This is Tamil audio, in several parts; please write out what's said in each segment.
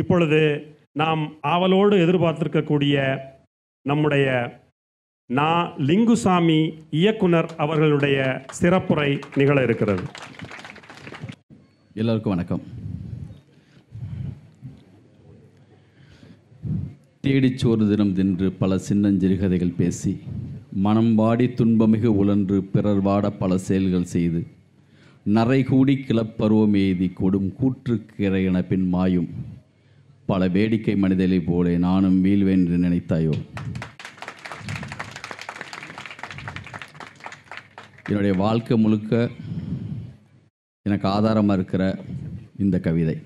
இப்பொழுது நாம் ஆவலோடு எதிர்பார்த்திருக்கக்கூடிய நம்முடைய நா லிங்குசாமி இயக்குனர் அவர்களுடைய சிறப்புரை நிகழ இருக்கிறது எல்லோருக்கும் வணக்கம் தேடிச்சோறு தினம் தின்று பல சின்னஞ்சிறு கதைகள் பேசி மனம் வாடி துன்பமிகு உழன்று பிறர் வாட பல செயல்கள் செய்து நரைகூடி கிளப்பருவம் எய்தி கொடும் கூற்றுக்கிறை பின் மாயும் பல வேடிக்கை மனிதலை போலே நானும் வீழ்வேன் என்று நினைத்தாயோ என்னுடைய வாழ்க்கை முழுக்க எனக்கு ஆதாரமாக இருக்கிற இந்த கவிதை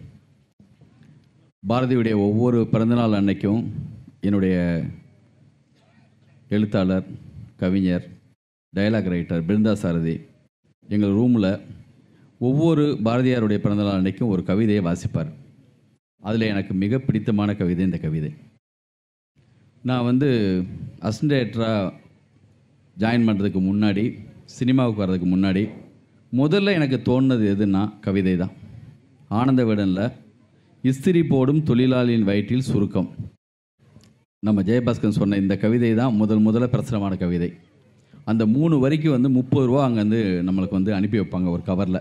பாரதியுடைய ஒவ்வொரு பிறந்தநாள் அன்னைக்கும் என்னுடைய எழுத்தாளர் கவிஞர் டைலாக் ரைட்டர் பிருந்தா சாரதி எங்கள் ரூமில் ஒவ்வொரு பாரதியாருடைய பிறந்தநாள் அன்னைக்கும் ஒரு கவிதையை வாசிப்பார் அதில் எனக்கு மிக பிடித்தமான கவிதை இந்த கவிதை நான் வந்து அசன்டேட்டராக ஜாயின் பண்ணுறதுக்கு முன்னாடி சினிமாவுக்கு வர்றதுக்கு முன்னாடி முதல்ல எனக்கு தோணுனது எதுன்னா கவிதை தான் ஆனந்த விடனில் இஸ்திரி போடும் தொழிலாளியின் வயிற்றில் சுருக்கம் நம்ம ஜெயபாஸ்கர் சொன்ன இந்த கவிதை தான் முதல் முதல்ல பிரசனமான கவிதை அந்த மூணு வரைக்கும் வந்து முப்பது ரூபா அங்கே வந்து நம்மளுக்கு வந்து அனுப்பி வைப்பாங்க ஒரு கவரில்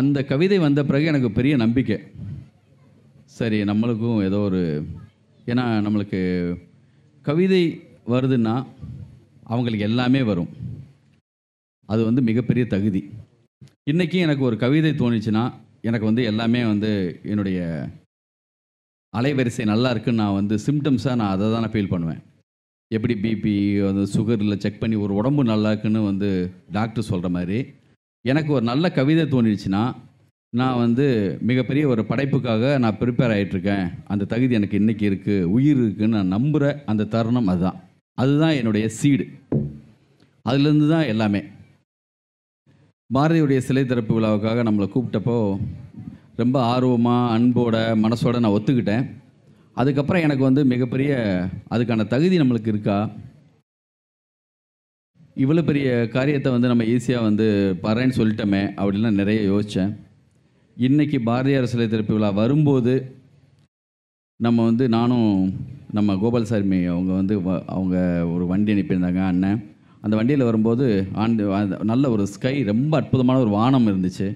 அந்த கவிதை வந்த பிறகு எனக்கு பெரிய நம்பிக்கை சரி நம்மளுக்கும் ஏதோ ஒரு ஏன்னா நம்மளுக்கு கவிதை வருதுன்னா அவங்களுக்கு எல்லாமே வரும் அது வந்து மிகப்பெரிய தகுதி இன்றைக்கி எனக்கு ஒரு கவிதை தோணுச்சுன்னா எனக்கு வந்து எல்லாமே வந்து என்னுடைய அலைவரிசை நல்லா இருக்குன்னு நான் வந்து சிம்டம்ஸாக நான் அதை தான் நான் ஃபீல் பண்ணுவேன் எப்படி பிபி அது சுகரில் செக் பண்ணி ஒரு உடம்பு நல்லா இருக்குன்னு வந்து டாக்டர் சொல்கிற மாதிரி எனக்கு ஒரு நல்ல கவிதை தோணிடுச்சுன்னா நான் வந்து மிகப்பெரிய ஒரு படைப்புக்காக நான் ப்ரிப்பேர் ஆகிட்டுருக்கேன் அந்த தகுதி எனக்கு இன்றைக்கி இருக்குது உயிர் இருக்குதுன்னு நான் நம்புகிற அந்த தருணம் அதுதான் அதுதான் என்னுடைய சீடு அதுலேருந்து தான் எல்லாமே பாரதியுடைய சிலை திறப்பு விழாவுக்காக நம்மளை கூப்பிட்டப்போ ரொம்ப ஆர்வமாக அன்போட மனசோட நான் ஒத்துக்கிட்டேன் அதுக்கப்புறம் எனக்கு வந்து மிகப்பெரிய அதுக்கான தகுதி நம்மளுக்கு இருக்கா இவ்வளோ பெரிய காரியத்தை வந்து நம்ம ஈஸியாக வந்து பறேன்னு சொல்லிட்டோமே அப்படின்லாம் நிறைய யோசித்தேன் இன்றைக்கி பாரதியார் சிலை திருப்பி விழா வரும்போது நம்ம வந்து நானும் நம்ம கோபால் சாமி அவங்க வந்து அவங்க ஒரு வண்டி அனுப்பியிருந்தாங்க அண்ணன் அந்த வண்டியில் வரும்போது ஆண்டு நல்ல ஒரு ஸ்கை ரொம்ப அற்புதமான ஒரு வானம் இருந்துச்சு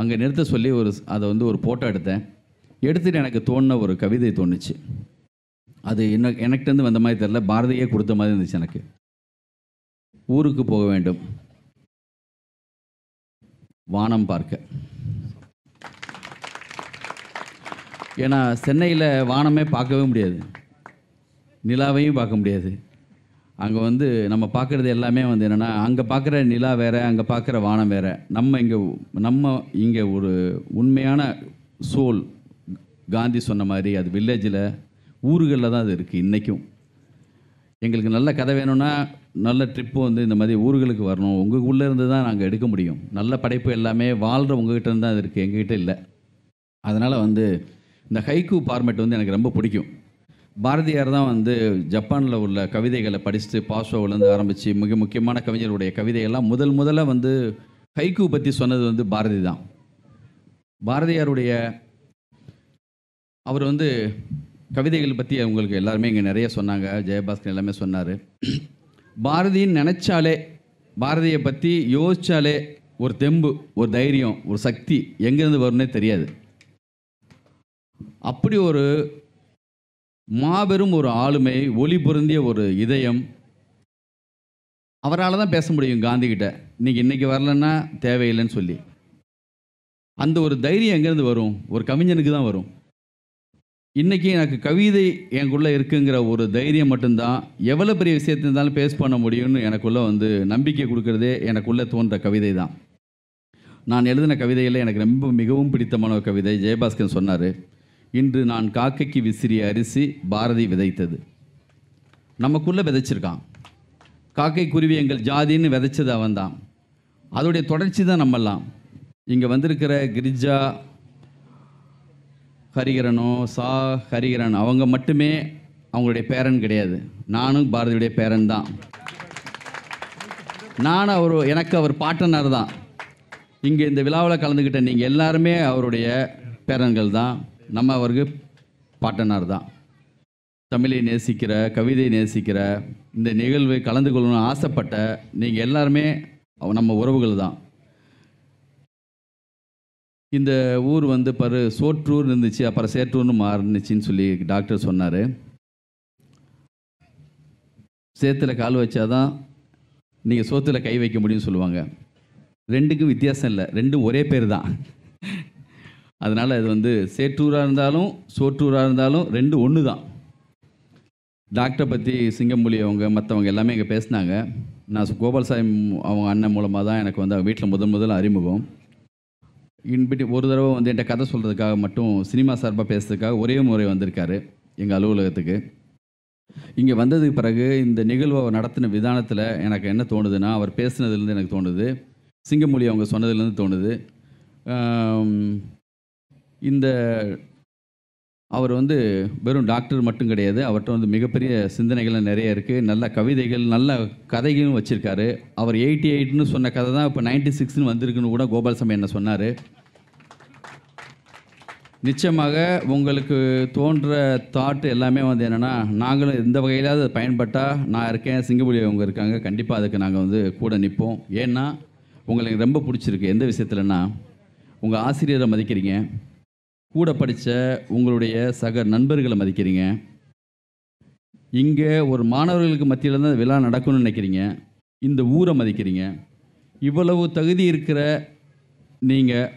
அங்கே நிறுத்த சொல்லி ஒரு அதை வந்து ஒரு ஃபோட்டோ எடுத்தேன் எடுத்துகிட்டு எனக்கு தோணின ஒரு கவிதை தோணுச்சு அது என்ன எனக்கிட்டேருந்து வந்த மாதிரி தெரில பாரதியே கொடுத்த மாதிரி இருந்துச்சு எனக்கு ஊருக்கு போக வேண்டும் வானம் பார்க்க ஏன்னா சென்னையில் வானமே பார்க்கவே முடியாது நிலாவையும் பார்க்க முடியாது அங்கே வந்து நம்ம பார்க்குறது எல்லாமே வந்து என்னென்னா அங்கே பார்க்குற நிலா வேறு அங்கே பார்க்குற வானம் வேறு நம்ம இங்கே நம்ம இங்கே ஒரு உண்மையான சோல் காந்தி சொன்ன மாதிரி அது வில்லேஜில் ஊர்களில் தான் அது இருக்குது இன்றைக்கும் எங்களுக்கு நல்ல கதை வேணும்னா நல்ல ட்ரிப்பு வந்து இந்த மாதிரி ஊர்களுக்கு வரணும் உங்களுக்குள்ளே இருந்து தான் நாங்கள் எடுக்க முடியும் நல்ல படைப்பு எல்லாமே வாழ்கிற உங்ககிட்ட இருந்து தான் இருக்குது எங்கக்கிட்ட இல்லை அதனால் வந்து இந்த ஹைகூ ஃபார்மேட் வந்து எனக்கு ரொம்ப பிடிக்கும் பாரதியார் தான் வந்து ஜப்பானில் உள்ள கவிதைகளை படிச்சுட்டு பாசோவிலேருந்து ஆரம்பித்து மிக முக்கியமான கவிஞருடைய கவிதையெல்லாம் முதல் முதல்ல வந்து கைகூ பற்றி சொன்னது வந்து பாரதி தான் பாரதியாருடைய அவர் வந்து கவிதைகள் பற்றி அவங்களுக்கு எல்லாருமே இங்கே நிறைய சொன்னாங்க ஜெயபாஸ்கர் எல்லாமே சொன்னார் பாரதின்னு நினச்சாலே பாரதியை பற்றி யோசித்தாலே ஒரு தெம்பு ஒரு தைரியம் ஒரு சக்தி எங்கேருந்து வரும்னே தெரியாது அப்படி ஒரு மாபெரும் ஒரு ஆளுமை ஒளி பொருந்திய ஒரு இதயம் அவரால் தான் பேச முடியும் காந்திக்கிட்ட நீங்கள் இன்றைக்கி வரலன்னா தேவையில்லைன்னு சொல்லி அந்த ஒரு தைரியம் எங்கேருந்து வரும் ஒரு கவிஞனுக்கு தான் வரும் இன்றைக்கி எனக்கு கவிதை எனக்குள்ளே இருக்குங்கிற ஒரு தைரியம் மட்டும்தான் எவ்வளோ பெரிய விஷயத்த இருந்தாலும் பேஸ் பண்ண முடியும்னு எனக்குள்ளே வந்து நம்பிக்கை கொடுக்குறதே எனக்குள்ளே தோன்ற கவிதை தான் நான் எழுதின கவிதையில் எனக்கு ரொம்ப மிகவும் பிடித்தமான ஒரு கவிதை ஜெயபாஸ்கர் சொன்னார் இன்று நான் காக்கைக்கு விசிறிய அரிசி பாரதி விதைத்தது நமக்குள்ளே விதைச்சிருக்கான் காக்கை குருவி எங்கள் ஜாதின்னு விதைச்சது அவன் தான் அதோடைய தொடர்ச்சி தான் நம்மெல்லாம் இங்கே வந்திருக்கிற கிரிஜா ஹரிகரனோ சா ஹரிகரன் அவங்க மட்டுமே அவங்களுடைய பேரன் கிடையாது நானும் பாரதியுடைய பேரன் தான் நான் அவர் எனக்கு அவர் பாட்டனர் தான் இங்கே இந்த விழாவில் கலந்துக்கிட்ட நீங்கள் எல்லாருமே அவருடைய பேரன்கள் தான் நம்ம அவருக்கு பாட்டனார் தான் தமிழை நேசிக்கிற கவிதை நேசிக்கிற இந்த நிகழ்வு கலந்து கொள்ளணும்னு ஆசைப்பட்ட நீங்கள் எல்லாருமே நம்ம உறவுகள் தான் இந்த ஊர் வந்து பரு சோற்றூர் இருந்துச்சு அப்புறம் சேற்றூர்னு மாறுனுச்சின்னு சொல்லி டாக்டர் சொன்னார் சேத்துல கால் வச்சாதான் நீங்கள் சோத்துல கை வைக்க முடியும்னு சொல்லுவாங்க ரெண்டுக்கும் வித்தியாசம் இல்லை ரெண்டும் ஒரே பேர் தான் அதனால் இது வந்து சேற்றூராக இருந்தாலும் சோற்றூராக இருந்தாலும் ரெண்டு ஒன்று தான் டாக்டரை பற்றி சிங்கம்புலி அவங்க மற்றவங்க எல்லாமே இங்கே பேசினாங்க நான் கோபால்சாமி அவங்க அண்ணன் மூலமாக தான் எனக்கு வந்து வீட்டில் முதன் முதல் அறிமுகம் இன்பிட்டு ஒரு தடவை வந்து என்கிட்ட கதை சொல்கிறதுக்காக மட்டும் சினிமா சார்பாக பேசுறதுக்காக ஒரே முறை வந்திருக்காரு எங்கள் அலுவலகத்துக்கு இங்கே வந்ததுக்கு பிறகு இந்த நிகழ்வை நடத்தின விதானத்தில் எனக்கு என்ன தோணுதுன்னா அவர் பேசுனதுலேருந்து எனக்கு தோணுது சிங்கமொழி அவங்க சொன்னதுலேருந்து தோணுது இந்த அவர் வந்து வெறும் டாக்டர் மட்டும் கிடையாது அவர்கிட்ட வந்து மிகப்பெரிய சிந்தனைகள்லாம் நிறைய இருக்குது நல்ல கவிதைகள் நல்ல கதைகளும் வச்சுருக்காரு அவர் எயிட்டி எயிட்னு சொன்ன கதை தான் இப்போ நைன்டி சிக்ஸ்னு வந்திருக்குன்னு கூட கோபால்சாமி என்ன சொன்னார் நிச்சயமாக உங்களுக்கு தோன்ற தாட் எல்லாமே வந்து என்னென்னா நாங்களும் எந்த வகையிலாவது பயன்பட்டால் நான் இருக்கேன் சிங்கப்பூரில் அவங்க இருக்காங்க கண்டிப்பாக அதுக்கு நாங்கள் வந்து கூட நிற்போம் ஏன்னா உங்களுக்கு ரொம்ப பிடிச்சிருக்கு எந்த விஷயத்துலன்னா உங்கள் ஆசிரியரை மதிக்கிறீங்க கூட படித்த உங்களுடைய சக நண்பர்களை மதிக்கிறீங்க இங்கே ஒரு மாணவர்களுக்கு மத்தியில் தான் விழா நடக்கும்னு நினைக்கிறீங்க இந்த ஊரை மதிக்கிறீங்க இவ்வளவு தகுதி இருக்கிற நீங்கள்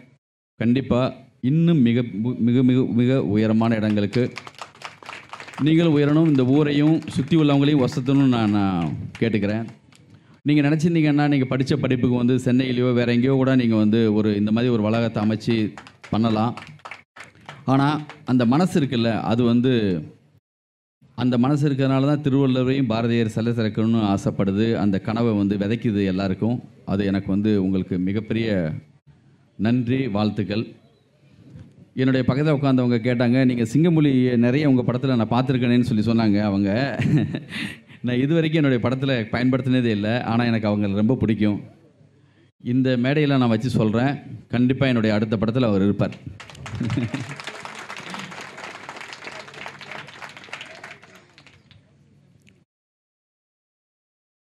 கண்டிப்பாக இன்னும் மிக மிக மிக மிக உயரமான இடங்களுக்கு நீங்கள் உயரணும் இந்த ஊரையும் சுற்றி உள்ளவங்களையும் வசத்தணும்னு நான் நான் கேட்டுக்கிறேன் நீங்கள் நினச்சிருந்தீங்கன்னா நீங்கள் படித்த படிப்புக்கு வந்து சென்னையிலையோ வேறு எங்கேயோ கூட நீங்கள் வந்து ஒரு இந்த மாதிரி ஒரு வளாகத்தை அமைச்சு பண்ணலாம் ஆனால் அந்த மனசு இருக்குல்ல அது வந்து அந்த மனசு இருக்கிறதுனால தான் திருவள்ளுவரையும் பாரதியார் செல்ல சிறக்கணும்னு ஆசைப்படுது அந்த கனவை வந்து விதைக்குது எல்லாருக்கும் அது எனக்கு வந்து உங்களுக்கு மிகப்பெரிய நன்றி வாழ்த்துக்கள் என்னுடைய பக்கத்தில் உட்காந்தவங்க கேட்டாங்க நீங்கள் சிங்கமொழி நிறைய உங்கள் படத்தில் நான் பார்த்துருக்கேனேன்னு சொல்லி சொன்னாங்க அவங்க நான் இது வரைக்கும் என்னுடைய படத்தில் பயன்படுத்தினதே இல்லை ஆனால் எனக்கு அவங்களை ரொம்ப பிடிக்கும் இந்த மேடையில் நான் வச்சு சொல்கிறேன் கண்டிப்பாக என்னுடைய அடுத்த படத்தில் அவர் இருப்பார்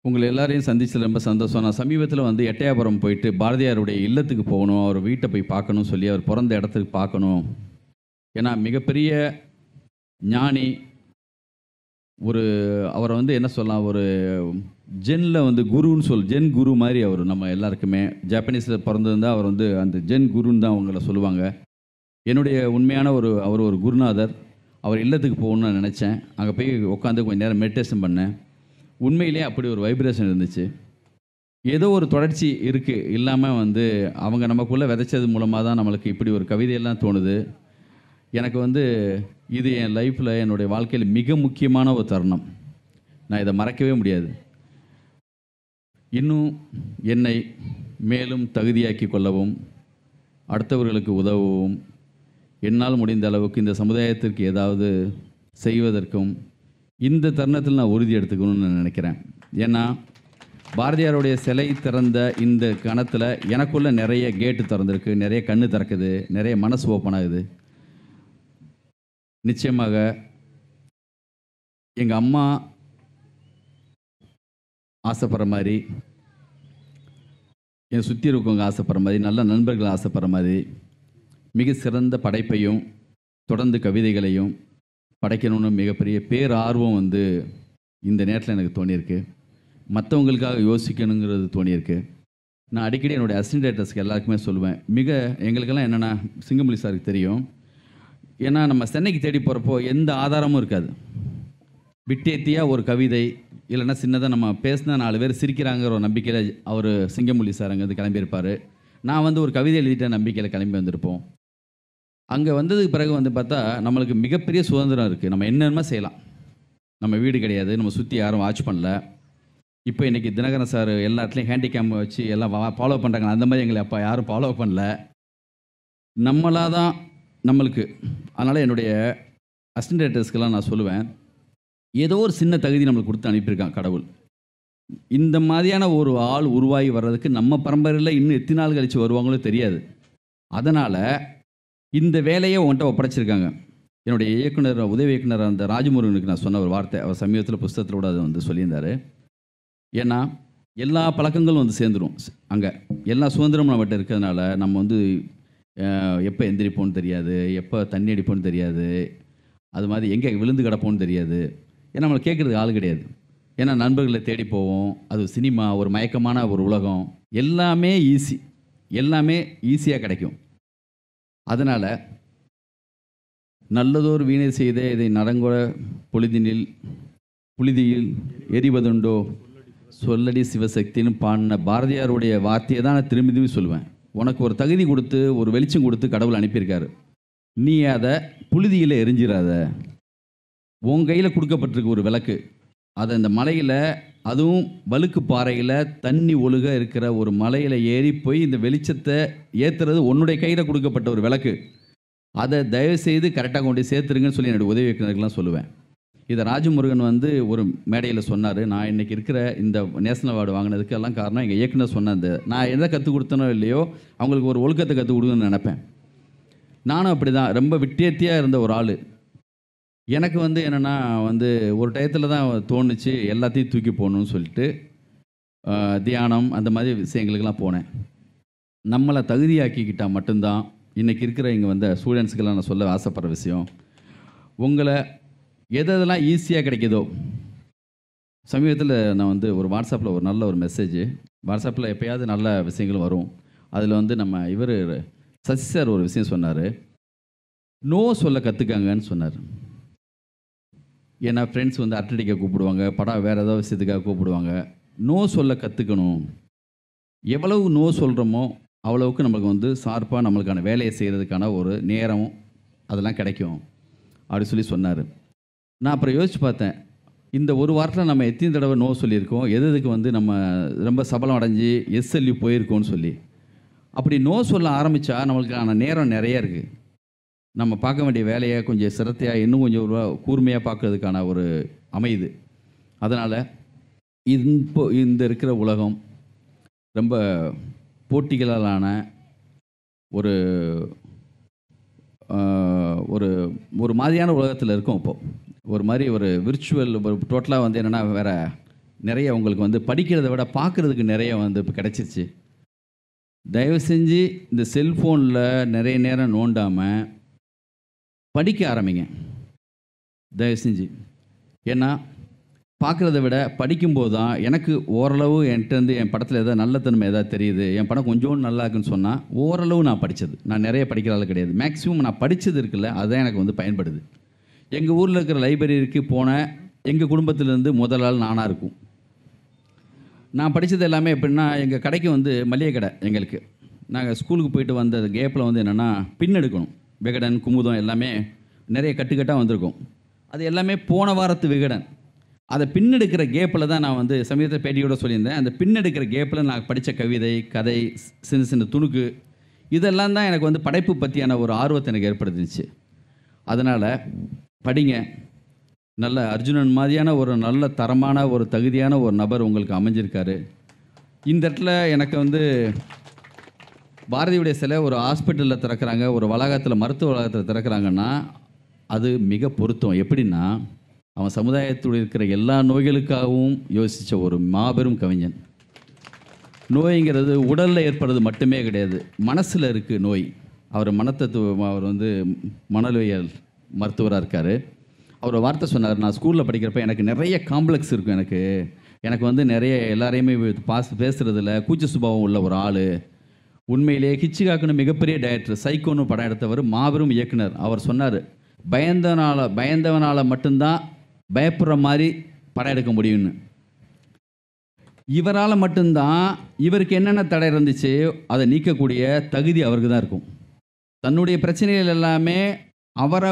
உங்களை எல்லாரையும் சந்தித்து ரொம்ப சந்தோஷம் நான் சமீபத்தில் வந்து எட்டயாபுரம் போயிட்டு பாரதியாருடைய இல்லத்துக்கு போகணும் அவர் வீட்டை போய் பார்க்கணும் சொல்லி அவர் பிறந்த இடத்துக்கு பார்க்கணும் ஏன்னா மிகப்பெரிய ஞானி ஒரு அவரை வந்து என்ன சொல்லலாம் ஒரு ஜென்னில் வந்து குருன்னு சொல் ஜென் குரு மாதிரி அவர் நம்ம எல்லாருக்குமே ஜாப்பனீஸில் பிறந்திருந்தால் அவர் வந்து அந்த ஜென் குருன்னு தான் அவங்கள சொல்லுவாங்க என்னுடைய உண்மையான ஒரு அவர் ஒரு குருநாதர் அவர் இல்லத்துக்கு போகணும்னு நான் நினச்சேன் அங்கே போய் உட்காந்து கொஞ்சம் நேரம் மெடிடேஷன் பண்ணேன் உண்மையிலே அப்படி ஒரு வைப்ரேஷன் இருந்துச்சு ஏதோ ஒரு தொடர்ச்சி இருக்குது இல்லாமல் வந்து அவங்க நமக்குள்ளே விதைச்சது மூலமாக தான் நம்மளுக்கு இப்படி ஒரு கவிதையெல்லாம் தோணுது எனக்கு வந்து இது என் லைஃப்பில் என்னுடைய வாழ்க்கையில் மிக முக்கியமான ஒரு தருணம் நான் இதை மறக்கவே முடியாது இன்னும் என்னை மேலும் தகுதியாக்கி கொள்ளவும் அடுத்தவர்களுக்கு உதவவும் என்னால் முடிந்த அளவுக்கு இந்த சமுதாயத்திற்கு ஏதாவது செய்வதற்கும் இந்த தருணத்தில் நான் உறுதி எடுத்துக்கணும்னு நான் நினைக்கிறேன் ஏன்னா பாரதியாருடைய சிலை திறந்த இந்த கணத்தில் எனக்குள்ளே நிறைய கேட்டு திறந்திருக்கு நிறைய கண்ணு திறக்குது நிறைய மனசு ஓப்பன் ஆகுது நிச்சயமாக எங்கள் அம்மா ஆசைப்படுற மாதிரி என் சுற்றி இருக்கவங்க ஆசைப்படுற மாதிரி நல்ல நண்பர்கள் ஆசைப்படுற மாதிரி மிக சிறந்த படைப்பையும் தொடர்ந்து கவிதைகளையும் படைக்கணும்னு மிகப்பெரிய பேர் ஆர்வம் வந்து இந்த நேரத்தில் எனக்கு தோணியிருக்கு மற்றவங்களுக்காக யோசிக்கணுங்கிறது தோணியிருக்கு நான் அடிக்கடி என்னுடைய அசிஸ்டன்ட் எல்லாருக்குமே சொல்லுவேன் மிக எங்களுக்கெல்லாம் என்னென்னா சிங்கமொழி சாருக்கு தெரியும் ஏன்னா நம்ம சென்னைக்கு தேடி போகிறப்போ எந்த ஆதாரமும் இருக்காது விட்டேத்தியாக ஒரு கவிதை இல்லைன்னா சின்னதாக நம்ம பேசினா நாலு பேர் சிரிக்கிறாங்கிற ஒரு நம்பிக்கையில் அவர் சிங்கமொழி சார் அங்கேருந்து கிளம்பியிருப்பார் நான் வந்து ஒரு கவிதை எழுதிட்ட நம்பிக்கையில் கிளம்பி வந்திருப்போம் அங்கே வந்ததுக்கு பிறகு வந்து பார்த்தா நம்மளுக்கு மிகப்பெரிய சுதந்திரம் இருக்குது நம்ம என்னென்ன செய்யலாம் நம்ம வீடு கிடையாது நம்ம சுற்றி யாரும் வாட்ச் பண்ணல இப்போ இன்றைக்கி தினகரன் சார் எல்லா இடத்துலையும் ஹேண்டிகேம் வச்சு எல்லாம் ஃபாலோ பண்ணுறாங்க அந்த மாதிரி எங்களை அப்போ யாரும் ஃபாலோ பண்ணல நம்மளாக தான் நம்மளுக்கு அதனால் என்னுடைய அசிஸ்டன்டேட்டர்ஸ்க்கெல்லாம் நான் சொல்லுவேன் ஏதோ ஒரு சின்ன தகுதி நம்மளுக்கு கொடுத்து அனுப்பியிருக்கான் கடவுள் இந்த மாதிரியான ஒரு ஆள் உருவாகி வர்றதுக்கு நம்ம பரம்பரையில் இன்னும் எத்தனை நாள் கழித்து வருவாங்களோ தெரியாது அதனால் இந்த வேலையை உன்கிட்ட ஒப்படைச்சிருக்காங்க என்னுடைய இயக்குனர் உதவி இயக்குனர் அந்த ராஜமுருகனுக்கு நான் சொன்ன ஒரு வார்த்தை அவர் சமீபத்தில் புஸ்தகத்தில் கூட அதை வந்து சொல்லியிருந்தார் ஏன்னா எல்லா பழக்கங்களும் வந்து சேர்ந்துடும் அங்கே எல்லா சுதந்திரமும் நம்மகிட்ட இருக்கிறதுனால நம்ம வந்து எப்போ எந்திரிப்போம்னு தெரியாது எப்போ தண்ணி அடிப்போம்னு தெரியாது அது மாதிரி எங்கே விழுந்து கிடப்போம்னு தெரியாது ஏன்னா நம்மளை கேட்குறதுக்கு ஆள் கிடையாது ஏன்னா நண்பர்களை தேடி போவோம் அது சினிமா ஒரு மயக்கமான ஒரு உலகம் எல்லாமே ஈஸி எல்லாமே ஈஸியாக கிடைக்கும் அதனால் நல்லதோர் வீணை செய்த இதை நடங்குற பொழுதினில் புழுதியில் எரிவதுண்டோ சொல்லடி சிவசக்தின்னு பாடின பாரதியாருடைய வார்த்தையை தான் நான் திரும்பி திரும்பி சொல்லுவேன் உனக்கு ஒரு தகுதி கொடுத்து ஒரு வெளிச்சம் கொடுத்து கடவுள் அனுப்பியிருக்காரு நீ அதை புழுதியில் எரிஞ்சிடாத உன் கையில் கொடுக்கப்பட்டிருக்கு ஒரு விளக்கு அதை இந்த மலையில் அதுவும் வழுக்கு பாறையில் தண்ணி ஒழுக இருக்கிற ஒரு மலையில் ஏறி போய் இந்த வெளிச்சத்தை ஏற்றுறது உன்னுடைய கையில் கொடுக்கப்பட்ட ஒரு விளக்கு அதை தயவுசெய்து கரெக்டாக கொண்டு சேர்த்துருங்கன்னு சொல்லி என்னுடைய உதவி சொல்லுவேன் இதை ராஜமுருகன் வந்து ஒரு மேடையில் சொன்னார் நான் இன்றைக்கி இருக்கிற இந்த நேஷனல் அவார்டு வாங்கினதுக்கு எல்லாம் காரணம் எங்கள் இயக்குனர் சொன்ன அந்த நான் எதை கற்றுக் கொடுத்தனோ இல்லையோ அவங்களுக்கு ஒரு ஒழுக்கத்தை கற்றுக் கொடுக்கணும்னு நினப்பேன் நானும் அப்படி தான் ரொம்ப விட்டேத்தியாக இருந்த ஒரு ஆள் எனக்கு வந்து என்னென்னா வந்து ஒரு டயத்தில் தான் தோணுச்சு எல்லாத்தையும் தூக்கி போகணும்னு சொல்லிட்டு தியானம் அந்த மாதிரி விஷயங்களுக்கெல்லாம் போனேன் நம்மளை தகுதியாக்கிக்கிட்டால் மட்டும்தான் இன்றைக்கி இருக்கிற இங்கே வந்த ஸ்டூடெண்ட்ஸுக்கெல்லாம் நான் சொல்ல ஆசைப்படுற விஷயம் உங்களை எதெல்லாம் ஈஸியாக கிடைக்குதோ சமீபத்தில் நான் வந்து ஒரு வாட்ஸ்அப்பில் ஒரு நல்ல ஒரு மெசேஜ் வாட்ஸ்அப்பில் எப்போயாவது நல்ல விஷயங்கள் வரும் அதில் வந்து நம்ம இவர் சசி சார் ஒரு விஷயம் சொன்னார் நோ சொல்ல கற்றுக்காங்கன்னு சொன்னார் ஏன்னா ஃப்ரெண்ட்ஸ் வந்து அட்டடிக்க கூப்பிடுவாங்க படம் வேறு ஏதாவது விஷயத்துக்காக கூப்பிடுவாங்க நோ சொல்ல கற்றுக்கணும் எவ்வளவு நோ சொல்கிறோமோ அவ்வளவுக்கு நம்மளுக்கு வந்து சார்ப்பாக நம்மளுக்கான வேலையை செய்கிறதுக்கான ஒரு நேரம் அதெல்லாம் கிடைக்கும் அப்படின்னு சொல்லி சொன்னார் நான் அப்புறம் யோசித்து பார்த்தேன் இந்த ஒரு வாரத்தில் நம்ம எத்தனை தடவை நோ சொல்லியிருக்கோம் எது எதுக்கு வந்து நம்ம ரொம்ப சபலம் அடைஞ்சு எஸ்எல்யூ போயிருக்கோம்னு சொல்லி அப்படி நோ சொல்ல ஆரம்பித்தா நம்மளுக்கான நேரம் நிறையா இருக்குது நம்ம பார்க்க வேண்டிய வேலையை கொஞ்சம் சிரத்தையாக இன்னும் கொஞ்சம் கூர்மையாக பார்க்கறதுக்கான ஒரு அமையுது அதனால் இப்போ இந்த இருக்கிற உலகம் ரொம்ப போட்டிகளாலான ஒரு ஒரு ஒரு மாதிரியான உலகத்தில் இருக்கும் இப்போது ஒரு மாதிரி ஒரு விர்ச்சுவல் ஒரு டோட்டலாக வந்து என்னென்னா வேறு நிறைய உங்களுக்கு வந்து படிக்கிறத விட பார்க்குறதுக்கு நிறைய வந்து இப்போ கிடச்சிருச்சு தயவு செஞ்சு இந்த செல்ஃபோனில் நிறைய நேரம் நோண்டாமல் படிக்க ஆரம்பிங்க தயவு செஞ்சு ஏன்னா பார்க்குறத விட படிக்கும்போது தான் எனக்கு ஓரளவு என்கிட்டருந்து என் படத்தில் எதாவது நல்ல தன்மை எதாவது தெரியுது என் படம் கொஞ்சோண்டு நல்லா இருக்குன்னு சொன்னால் ஓரளவு நான் படித்தது நான் நிறைய படிக்கிற கிடையாது மேக்ஸிமம் நான் படித்தது இருக்குல்ல அதுதான் எனக்கு வந்து பயன்படுது எங்கள் ஊரில் இருக்கிற லைப்ரரிக்கு போன எங்கள் குடும்பத்திலேருந்து முதல் ஆள் நானாக இருக்கும் நான் படித்தது எல்லாமே எப்படின்னா எங்கள் கடைக்கு வந்து மளிகை கடை எங்களுக்கு நாங்கள் ஸ்கூலுக்கு போயிட்டு வந்த கேப்பில் வந்து என்னென்னா பின் எடுக்கணும் விகடன் குமுதம் எல்லாமே நிறைய கட்டுக்கட்டாக வந்திருக்கும் அது எல்லாமே போன வாரத்து விகடன் அதை பின்னெடுக்கிற கேப்பில் தான் நான் வந்து சமீபத்தில் பேட்டியோட சொல்லியிருந்தேன் அந்த பின்னெடுக்கிற கேப்பில் நான் படித்த கவிதை கதை சின்ன சின்ன துணுக்கு இதெல்லாம் தான் எனக்கு வந்து படைப்பு பற்றியான ஒரு ஆர்வத்தை எனக்கு ஏற்படுத்துச்சு அதனால் படிங்க நல்ல அர்ஜுனன் மாதிரியான ஒரு நல்ல தரமான ஒரு தகுதியான ஒரு நபர் உங்களுக்கு அமைஞ்சிருக்காரு இந்த இடத்துல எனக்கு வந்து பாரதியுடைய சிலை ஒரு ஹாஸ்பிட்டலில் திறக்கிறாங்க ஒரு வளாகத்தில் மருத்துவ வளாகத்தில் திறக்கிறாங்கன்னா அது மிக பொருத்தம் எப்படின்னா அவன் சமுதாயத்தில் இருக்கிற எல்லா நோய்களுக்காகவும் யோசித்த ஒரு மாபெரும் கவிஞன் நோய்ங்கிறது உடலில் ஏற்படுறது மட்டுமே கிடையாது மனசில் இருக்குது நோய் அவர் மனத்தத்துவ அவர் வந்து மனநோயல் மருத்துவராக இருக்கார் அவர் வார்த்தை சொன்னார் நான் ஸ்கூலில் படிக்கிறப்ப எனக்கு நிறைய காம்ப்ளெக்ஸ் இருக்கும் எனக்கு எனக்கு வந்து நிறைய எல்லாரையுமே பாஸ் பேசுகிறதுல கூச்ச சுபாவம் உள்ள ஒரு ஆள் உண்மையிலே காக்கணும் மிகப்பெரிய டைரக்டர் சைக்கோன்னு படம் எடுத்தவர் மாபெரும் இயக்குனர் அவர் சொன்னார் பயந்தவனால் பயந்தவனால் மட்டும்தான் பயப்படுற மாதிரி படம் எடுக்க முடியும்னு இவரால் மட்டும்தான் இவருக்கு என்னென்ன தடை இருந்துச்சு அதை நீக்கக்கூடிய தகுதி அவருக்கு தான் இருக்கும் தன்னுடைய பிரச்சனைகள் எல்லாமே அவரை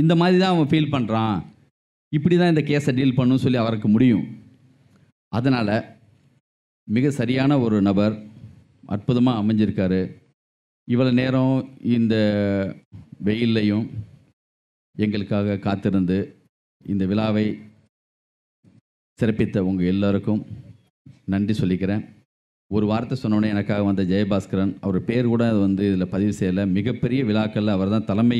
இந்த மாதிரி தான் அவன் ஃபீல் பண்ணுறான் இப்படி தான் இந்த கேஸை டீல் பண்ணுன்னு சொல்லி அவருக்கு முடியும் அதனால் மிக சரியான ஒரு நபர் அற்புதமாக அமைஞ்சிருக்காரு இவ்வளோ நேரம் இந்த வெயில்லையும் எங்களுக்காக காத்திருந்து இந்த விழாவை சிறப்பித்த உங்கள் எல்லோருக்கும் நன்றி சொல்லிக்கிறேன் ஒரு வார்த்தை சொன்னோடனே எனக்காக வந்த ஜெயபாஸ்கரன் அவர் பேர் கூட வந்து இதில் பதிவு செய்யலை மிகப்பெரிய விழாக்களில் அவர் தான் தலைமை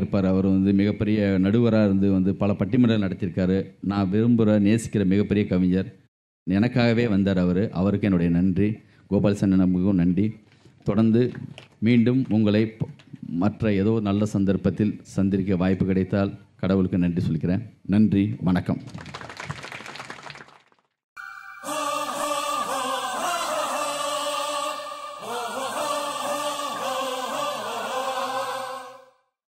இருப்பார் அவர் வந்து மிகப்பெரிய நடுவராக இருந்து வந்து பல பட்டிமன்றம் நடத்தியிருக்காரு நான் விரும்புகிற நேசிக்கிற மிகப்பெரிய கவிஞர் எனக்காகவே வந்தார் அவர் அவருக்கு என்னுடைய நன்றி கோபால் சண்ணன் மிகவும் நன்றி தொடர்ந்து மீண்டும் உங்களை மற்ற ஏதோ நல்ல சந்தர்ப்பத்தில் சந்திக்க வாய்ப்பு கிடைத்தால் கடவுளுக்கு நன்றி சொல்கிறேன் நன்றி வணக்கம்